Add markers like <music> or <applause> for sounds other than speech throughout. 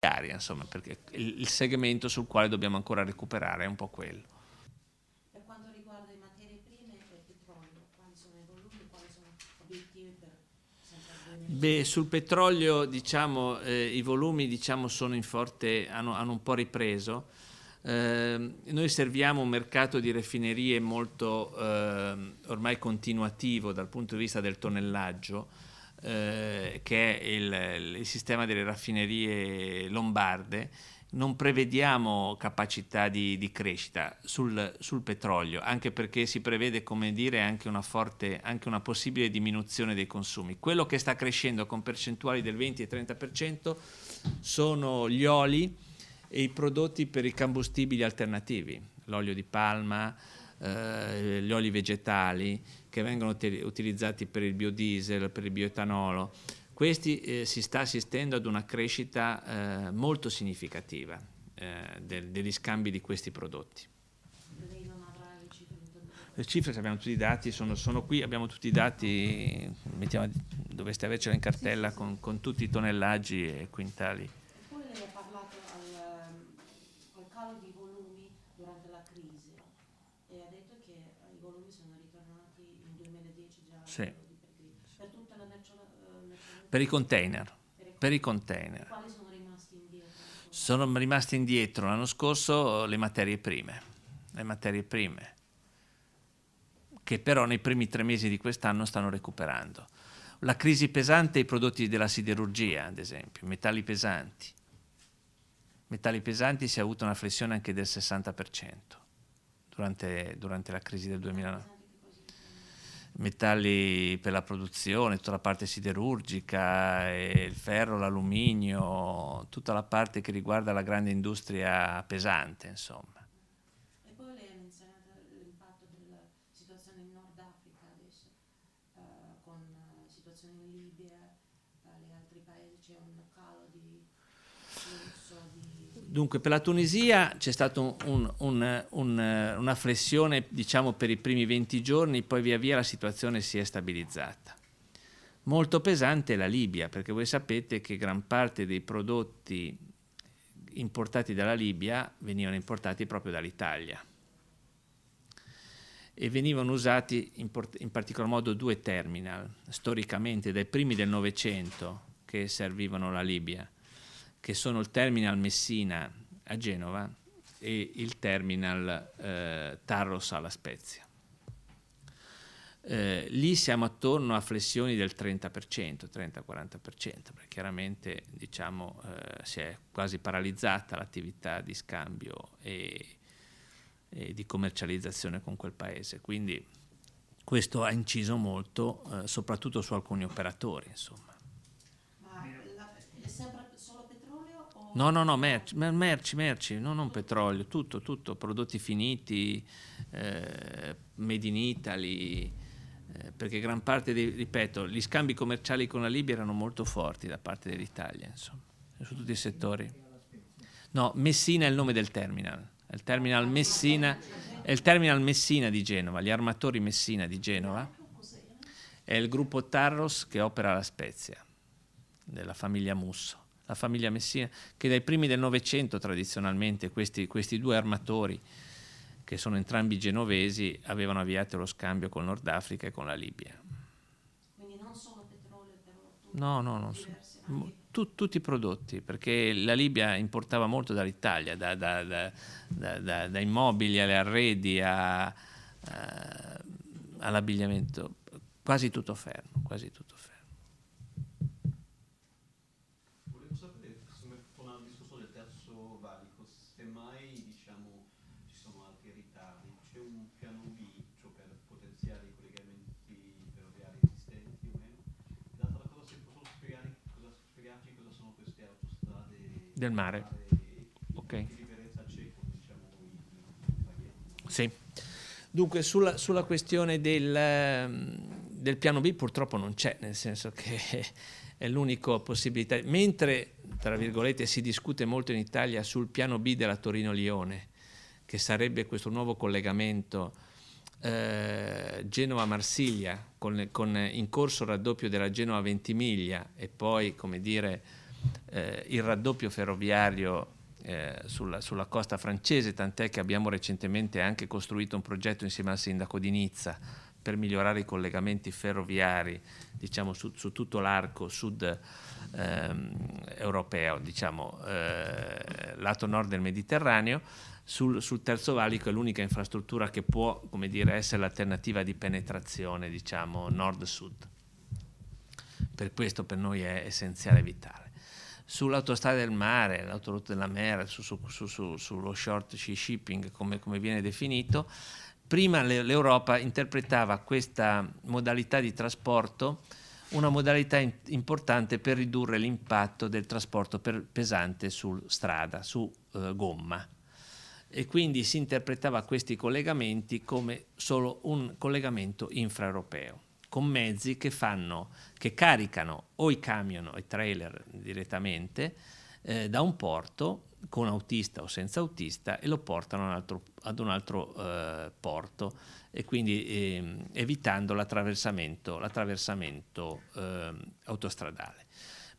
Aria, insomma, perché il segmento sul quale dobbiamo ancora recuperare è un po' quello. Per quanto riguarda le materie prime e il petrolio, quali sono i volumi, quali sono gli obiettivi per Beh, sul petrolio diciamo, eh, i volumi diciamo, forte, hanno, hanno, un po' ripreso. Eh, noi serviamo un mercato di refinerie molto eh, ormai continuativo dal punto di vista del tonnellaggio eh, che è il, il, sistema delle raffinerie lombarde, non prevediamo capacità di, di crescita sul, sul, petrolio, anche perché si prevede, come dire, anche una, forte, anche una possibile diminuzione dei consumi. Quello che sta crescendo con percentuali del 20 e 30% sono gli oli e i prodotti per i combustibili alternativi, l'olio di palma, eh, gli oli vegetali che vengono utilizzati per il biodiesel, per il bioetanolo, questi eh, si sta assistendo ad una crescita eh, molto significativa eh, del, degli scambi di questi prodotti. Le cifre abbiamo tutti i dati, sono, sono, qui, abbiamo tutti i dati, mettiamo, dovreste avercela in cartella con, con tutti i tonnellaggi e quintali. Sì. Per tutta la national- eh, Per i container. Per i container. Quali sono rimasti indietro? Sono rimasti indietro l'anno scorso eh, le materie prime. Le materie prime che però nei primi tre mesi di quest'anno stanno recuperando. La crisi pesante i prodotti della siderurgia, ad esempio, metalli pesanti. Metalli pesanti si è avuta una flessione anche del 60% durante, durante la crisi del 2009 metalli per la produzione, tutta la parte siderurgica, eh, il ferro, l'alluminio, tutta la parte che riguarda la grande industria pesante, insomma. E poi lei ha menzionato l'impatto della situazione in Nord Africa adesso, eh, con la eh, situazione in Libia, eh, gli altri paesi, c'è un calo di Dunque, per la Tunisia c'è stata un, un, un, eh, una flessione diciamo, per i primi 20 giorni, poi via via la situazione si è stabilizzata. Molto pesante è la Libia, perché voi sapete che gran parte dei prodotti importati dalla Libia venivano importati proprio dall'Italia e venivano usati in, in particolar modo due terminal, storicamente dai primi del Novecento che servivano la Libia che sono il terminal Messina a Genova e il terminal eh, Tarros alla Spezia. Eh, lì siamo attorno a flessioni del 30%, 30-40%, perché chiaramente diciamo, eh, si è quasi paralizzata l'attività di scambio e, e, di commercializzazione con quel paese. Quindi questo ha inciso molto, eh, soprattutto su alcuni operatori. Insomma. No, no, no, merci, merci, merci no, non petrolio, tutto, tutto, prodotti finiti, eh, made in Italy, eh, perché gran parte, dei, ripeto, gli scambi commerciali con la Libia erano molto forti da parte dell'Italia, insomma, su tutti i settori. No, Messina è il nome del terminal, è il terminal Messina, è il terminal Messina di Genova, gli armatori Messina di Genova, è il gruppo Tarros che opera la Spezia, della famiglia Musso la famiglia Messina, che dai primi del Novecento tradizionalmente questi, questi due armatori, che sono entrambi genovesi, avevano avviato lo scambio con Nord Africa e con la Libia. Quindi non solo petrolio, però... No, no, non solo tutti i prodotti, perché la Libia importava molto dall'Italia, da, da, da, da immobili alle arredi a, a, all'abbigliamento, quasi tutto fermo, quasi tutto fermo. molto valico, semmai diciamo, ci sono altri ritardi, c'è un piano B cioè per potenziare i collegamenti ferroviari esistenti o meno? Data la cosa, se posso spiegare, cosa, spiegarci cosa sono queste autostrade del mare? ok. Diciamo, sì. Dunque, sulla, sulla questione del, ehm, del piano B purtroppo non c'è, nel senso che <laughs> è l'unica possibilità. Mentre tra virgolette, si discute molto in Italia sul piano B della Torino-Lione, che sarebbe questo nuovo collegamento eh, Genova-Marsiglia, con, con, in corso il raddoppio della Genova-Ventimiglia e poi, come dire, eh, il raddoppio ferroviario eh, sulla, sulla, costa francese, tant'è che abbiamo recentemente anche costruito un progetto insieme al sindaco di Nizza per migliorare i collegamenti ferroviari diciamo, su, su, tutto l'arco sud ehm, europeo, diciamo, eh, lato nord del Mediterraneo, sul, sul, terzo valico è l'unica infrastruttura che può dire, essere l'alternativa di penetrazione diciamo, nord-sud. Per questo per noi è essenziale e vitale sull'autostrada del mare, l'autoroute della mera, su, su, su, sullo short sea shipping, come, come, viene definito, prima l'Europa interpretava questa modalità di trasporto una modalità in, importante per ridurre l'impatto del trasporto per, pesante su strada, su eh, gomma. E quindi si interpretava questi collegamenti come solo un collegamento infraeuropeo, con mezzi che, fanno, che caricano o i camion o i trailer direttamente eh, da un porto con autista o senza autista e lo portano un altro, ad un altro eh, porto e quindi eh, evitando l'attraversamento, l'attraversamento eh, autostradale.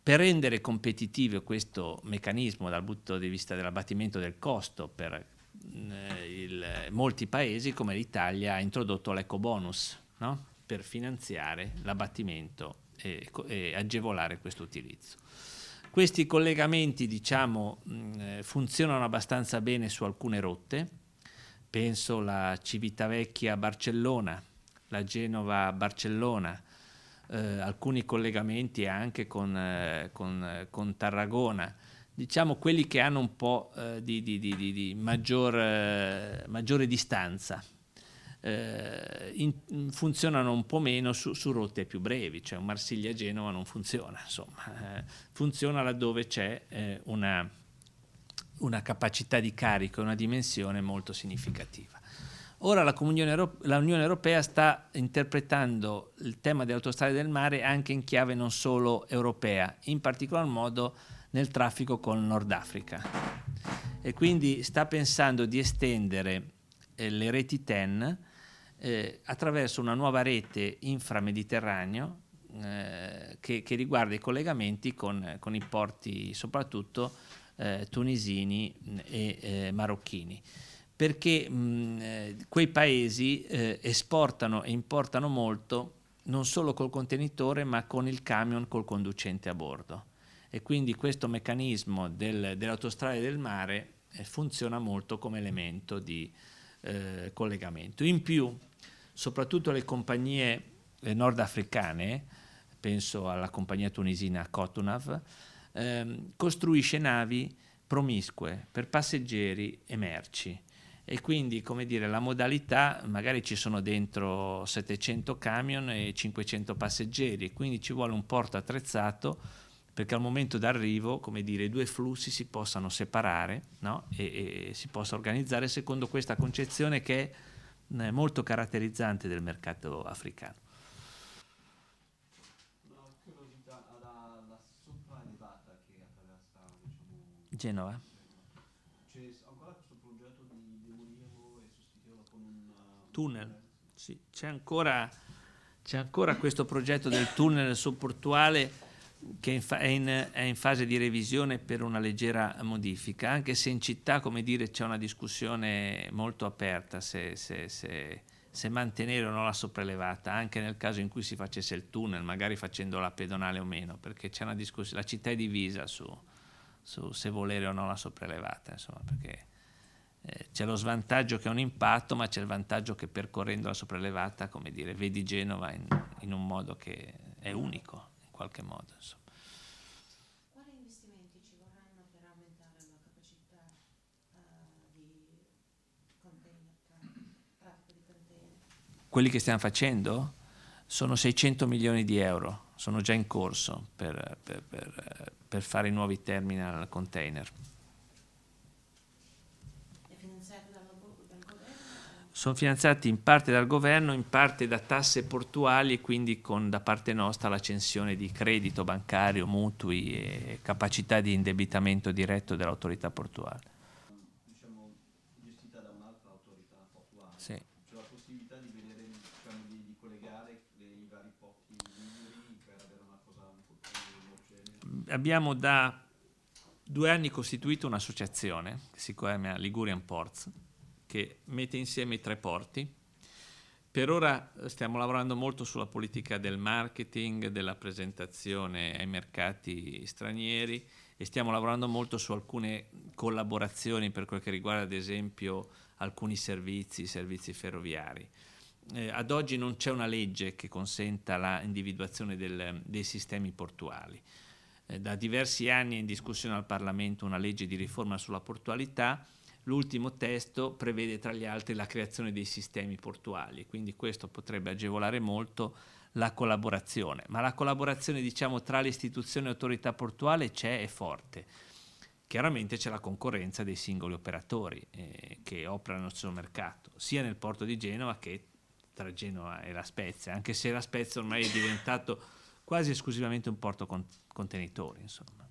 Per rendere competitivo questo meccanismo dal punto di vista dell'abbattimento del costo per mm, il, molti paesi come l'Italia ha introdotto l'ecobonus no? per finanziare l'abbattimento e, e agevolare questo utilizzo. Questi collegamenti diciamo, eh, funzionano abbastanza bene su alcune rotte, penso la Civitavecchia-Barcellona, la Genova-Barcellona, eh, alcuni collegamenti anche con, eh, con, eh, con, Tarragona, diciamo quelli che hanno un po' eh, di, di, di, di maggior, eh, maggiore distanza eh, in, funzionano un po' meno su, su, rotte più brevi, cioè un Marsiglia-Genova non funziona, insomma, eh, funziona laddove c'è eh, una, una, capacità di carico, una dimensione molto significativa. Ora la Europe, l'Unione Europea sta interpretando il tema delle autostrade del mare anche in chiave non solo europea, in particolar modo nel traffico con il Nord Africa e quindi sta pensando di estendere eh, le reti TEN eh, attraverso una nuova rete inframediterraneo eh, che, che, riguarda i collegamenti con, con i porti soprattutto eh, tunisini e eh, marocchini perché mh, eh, quei paesi eh, esportano e importano molto non solo col contenitore ma con il camion col conducente a bordo e quindi questo meccanismo del, dell'autostrada del mare funziona molto come elemento di, eh, collegamento. In più, soprattutto le compagnie eh, nordafricane, penso alla compagnia tunisina Cotonav, ehm, costruisce navi promiscue per passeggeri e merci. E quindi, come dire, la modalità, magari ci sono dentro 700 camion e 500 passeggeri, quindi ci vuole un porto attrezzato perché al momento d'arrivo, come dire, i due flussi si possano separare no? e, e, si possa organizzare secondo questa concezione che è eh, molto caratterizzante del mercato africano. La, la, la che attraversa, diciamo, Genova. C'è ancora questo progetto di demolirlo e sostituirlo con un tunnel. Sì, c'è ancora, c'è ancora questo progetto del tunnel sopportuale che è in, è in, fase di revisione per una leggera modifica, anche se in città dire, c'è una discussione molto aperta se, se, se, se, mantenere o no la sopraelevata, anche nel caso in cui si facesse il tunnel, magari facendo la pedonale o meno, perché la città è divisa su, su, se volere o no la sopraelevata, insomma, perché eh, c'è lo svantaggio che è un impatto, ma c'è il vantaggio che percorrendo la sopraelevata, come dire, vedi Genova in, in un modo che è unico qualche modo. Insomma. Quali investimenti ci vorranno per aumentare la capacità uh, di container, traffico di container? Quelli che stiamo facendo sono 600 milioni di euro, sono già in corso per, per, per, per fare i nuovi terminal container. sono finanziati in parte dal governo, in parte da tasse portuali e quindi con da parte nostra la censione di credito bancario, mutui e capacità di indebitamento diretto dell'autorità portuale. Diciamo gestita da un'altra autorità portuale. Sì. C'è la possibilità di, diciamo, collegare i vari porti per avere una cosa un po' più Abbiamo da due anni costituito un'associazione che si chiama Ligurian Ports che mette insieme i tre porti. Per ora eh, stiamo lavorando molto sulla politica del marketing, della presentazione ai mercati stranieri e stiamo lavorando molto su alcune collaborazioni per quel che riguarda ad esempio alcuni servizi, servizi ferroviari. Eh, ad oggi non c'è una legge che consenta l'individuazione dei sistemi portuali. Eh, da diversi anni è in discussione al Parlamento una legge di riforma sulla portualità L'ultimo testo prevede tra gli altri la creazione dei sistemi portuali, quindi questo potrebbe agevolare molto la collaborazione, ma la collaborazione diciamo, tra le istituzioni e autorità portuale c'è e forte. Chiaramente c'è la concorrenza dei singoli operatori eh, che operano sul mercato, sia nel porto di Genova che tra Genova e La Spezia, anche se La Spezia ormai è diventato quasi esclusivamente un porto con- contenitore, insomma.